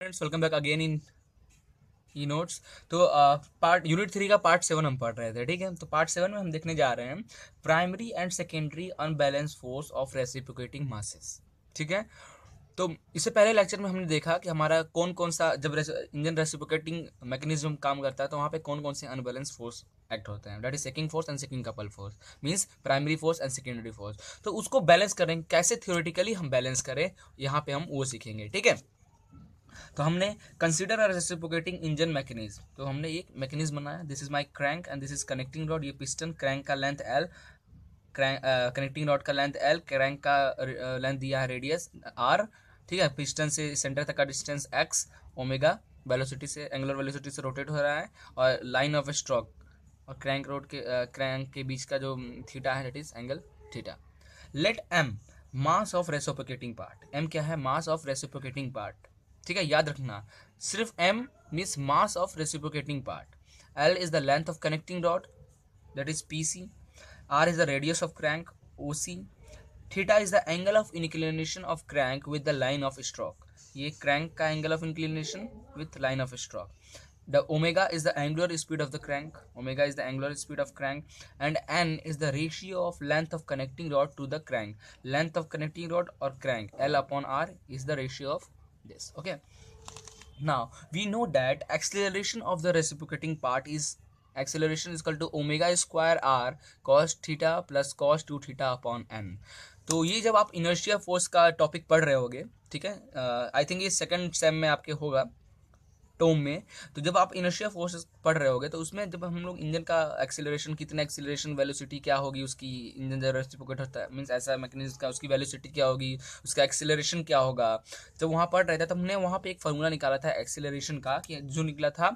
Friends welcome back again in E notes तो part unit three का part seven हम पढ़ रहे थे ठीक है तो पार्ट सेवन में हम देखने जा रहे हैं primary and secondary unbalance force of reciprocating masses ठीक है तो इससे पहले लेक्चर में हमने देखा कि हमारा कौन कौन सा जब इंजन रेसिप्रोकेटिंग मैकेनिज्म काम करता है तो वहाँ पे कौन कौन से अनबैलेंस फोर्स एक्ट होते हैं that is shaking force and shaking couple force means primary force and secondary force तो उसको बैलेंस करें कैसे थियोरेटिकली हम बैलेंस करें यहाँ पे हम वो सीखेंगे ठीक है तो हमने कंसिडर रेसिप्रोकेटिंग इंजन मैकेनिज्म तो हमने एक मैकेनिज्म बनाया this is my crank and this is connecting rod ये पिस्टन क्रैंक का length L crank connecting rod का लेंथ एल क्रैंक का लेंथ uh, दिया है रेडियस आर ठीक है पिस्टन से सेंटर तक का डिस्टेंस एक्स ओमेगा वेलोसिटी से एंगुलर वेलोसिटी से रोटेट हो रहा है और लाइन ऑफ स्ट्रोक और क्रैंक रोड के क्रैंक uh, के बीच का जो थीटा um, है that is angle theta let M mass of reciprocating part M क्या है मास ऑफ रेसोपोकेटिंग पार्ट ठीक है याद रखना सिर्फ M means mass of reciprocating part L is the length of connecting rod that is P C R is the radius of crank O C theta is the angle of inclination of crank with the line of stroke ये crank का angle of inclination with line of stroke the omega is the angular speed of the crank omega is the angular speed of crank and N is the ratio of length of connecting rod to the crank length of connecting rod और crank L upon R is the ratio of this okay now we know that acceleration of the reciprocating part is acceleration is equal to omega square r cos theta plus cos 2 theta upon n तो ये जब आप inertia force का topic पढ़ रहे होगे ठीक है आई थिंक ये सेकंड सेम में आपके होगा टोम में तो जब आप इनर्शिया फोर्सेस पढ़ रहे होगे तो उसमें जब हम लोग इंजन का एक्सीलरेशन कितना एक्सीलरेशन वेलोसिटी क्या होगी उसकी इंजन जब रेस्टिपोकेट होता है मीन्स ऐसा मैकेनिज्म का उसकी वेलोसिटी क्या होगी उसका एक्सीलरेशन क्या होगा जब तो वहाँ पढ़ रहे थे तो हमने वहाँ पर एक फॉर्मूला निकाला था एक्सीलरेशन का कि जो निकला था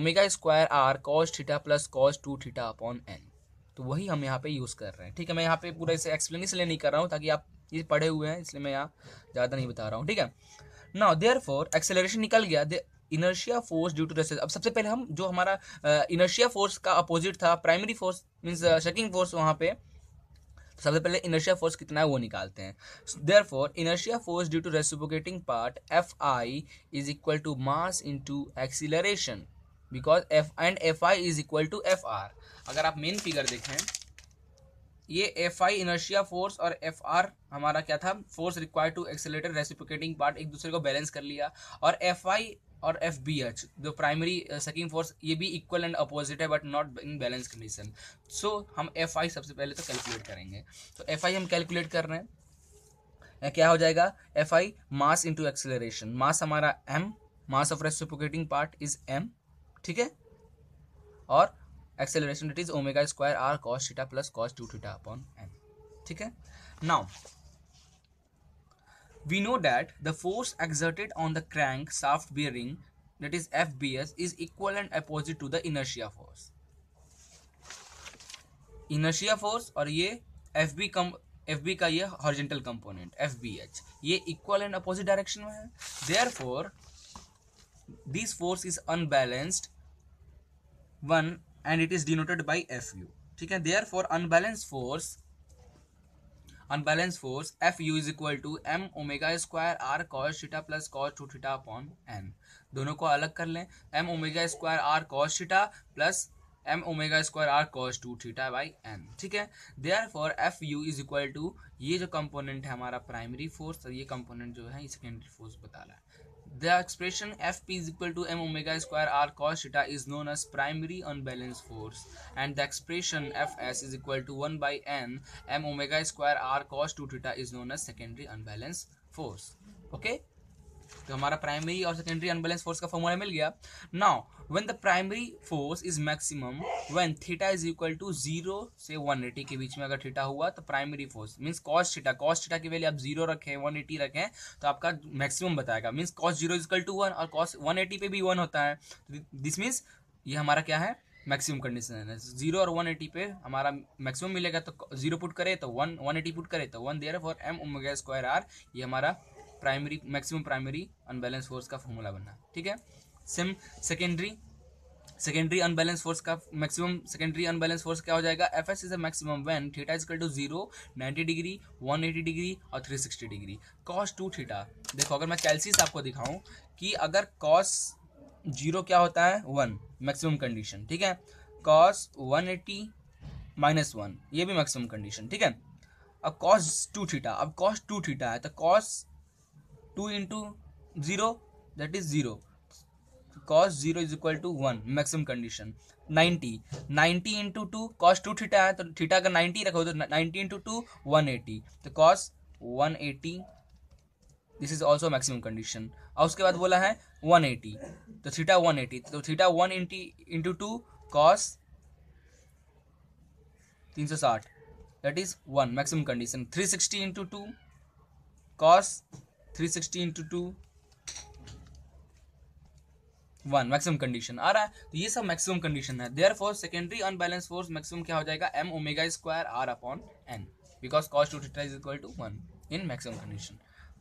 omega square R cos theta plus cos two theta upon N तो वही हम यहाँ पे यूज़ कर रहे हैं ठीक है मैं यहाँ पे पूरा इसे एक्सप्लेन इसलिए नहीं कर रहा हूँ ताकि आप ये पढ़े हुए हैं इसलिए मैं यहाँ ज़्यादा नहीं बता रहा हूँ ठीक है ना देयर फोर एक्सेलरेशन निकल गया inertia force due to races अब सबसे पहले हम जो हमारा इनर्शिया फोर्स का अपोजिट था primary force means shaking force वहाँ पे तो सबसे पहले इनर्शिया फोर्स कितना है वो निकालते हैं therefore inertia force due to reciprocating part F I is equal to mass into acceleration because F and F I is equal to F R अगर आप मेन फिगर देखें ये F I inertia force और F R हमारा क्या था force required to accelerator reciprocating part एक दूसरे को बैलेंस कर लिया और एफ आई और एफ बी एच जो प्राइमरी सेकेंड फोर्स ये भी इक्वल एंड अपोजिट है but not in balance condition so हम एफ आई सबसे पहले तो कैलकुलेट करेंगे तो एफ आई हम कैलकुलेट कर रहे हैं क्या हो जाएगा F I mass into acceleration mass हमारा M mass of reciprocating part is M ठीक है और acceleration it is omega square R cos theta plus cos two theta upon M ठीक है now We know that the force exerted on the crank shaft bearing that is FBS is equal and opposite to the inertia force. Inertia force or ye FB com horizontal component FBH ye equal and opposite direction Therefore this force is unbalanced one and it is denoted by FU. Therefore unbalanced force unbalance force F U is equal to M omega square R cos theta plus cos two theta upon N दोनों को अलग कर लें M omega square R cos theta plus M omega square R cos two theta by N ठीक है therefore F U is equal to ये जो component है हमारा प्राइमरी फोर्स और ये कंपोनेंट जो है सेकेंडरी फोर्स बता रहा है the expression F P is equal to M omega square R cos theta is known as primary unbalance force and the expression F S is equal to one by N M omega square R cos two theta is known as secondary unbalance force okay तो हमारा primary और secondary unbalance force का formula मिल गया now when the primary force is maximum when theta is equal to zero से one eighty के बीच में अगर थीटा हुआ तो primary force means cos theta cos theta की वैल्यू आप जीरो रखें वन एटी रखें तो आपका मैक्सिमम बताएगा means cos zero is equal to one और कॉस एटी पे भी वन होता है दिस तो मीन्स ये हमारा क्या है मैक्सिमम कंडीशन है जीरो और वन एटी पे हमारा मैक्सिमम मिलेगा तो जीरो पुट करे तो वन वन एटी पुट करे तो one therefore M omega square R ये हमारा primary maximum primary unbalance force का फॉर्मूला बनना ठीक है same secondary secondary unbalance force का मैक्सिमम सेकेंडरी अनबैलेंस फोर्स क्या हो जाएगा F S is a maximum when theta कल to zero ninety degree one eighty degree और three sixty degree cos two theta देखो अगर मैं कैलसीस आपको दिखाऊं कि अगर कॉस जीरो क्या होता है वन मैक्सिमम कंडीशन ठीक है cos one eighty minus one ये भी मैक्सिमम कंडीशन ठीक है अब कॉस टू थीटा अब कॉस टू थीटा है तो cos two into zero that is zero cos zero is equal to one maximum condition ninety ninety into two cos two theta है तो थीटा का ninety रखो तो ninety into two one eighty तो cos one eighty this is also maximum condition और उसके बाद बोला है वन एटी तो थीटा वन एटी तो theta one eighty into two cos तीन सौ साठ that is one maximum condition three sixty into two cos three sixty into two one maximum condition आ रहा है तो ये सब मैक्सिमम कंडीशन है there for secondary unbalance force maximum क्या हो जाएगा M omega square R upon N because cos two theta is equal to one in maximum condition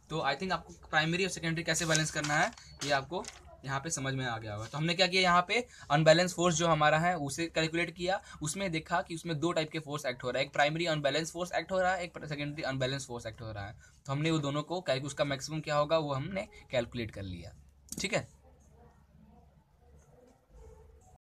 तो आई थिंक आपको प्राइमरी और सेकेंडरी कैसे बैलेंस करना है ये आपको यहाँ पे समझ में आ गया होगा तो हमने क्या किया यहाँ पे अनबैलेंस फोर्स जो हमारा है उसे कैलकुलेट किया उसमें देखा कि उसमें दो टाइप के फोर्स एक्ट हो रहा है एक प्राइमरी अनबैलेंस फोर्स एक्ट हो रहा है एक सेकेंडरी अनबैलेंस फोर्स एक्ट हो रहा है तो हमने वो दोनों को उसका मैक्सिमम क्या होगा वो हमने कैलकुलेट कर लिया ठीक है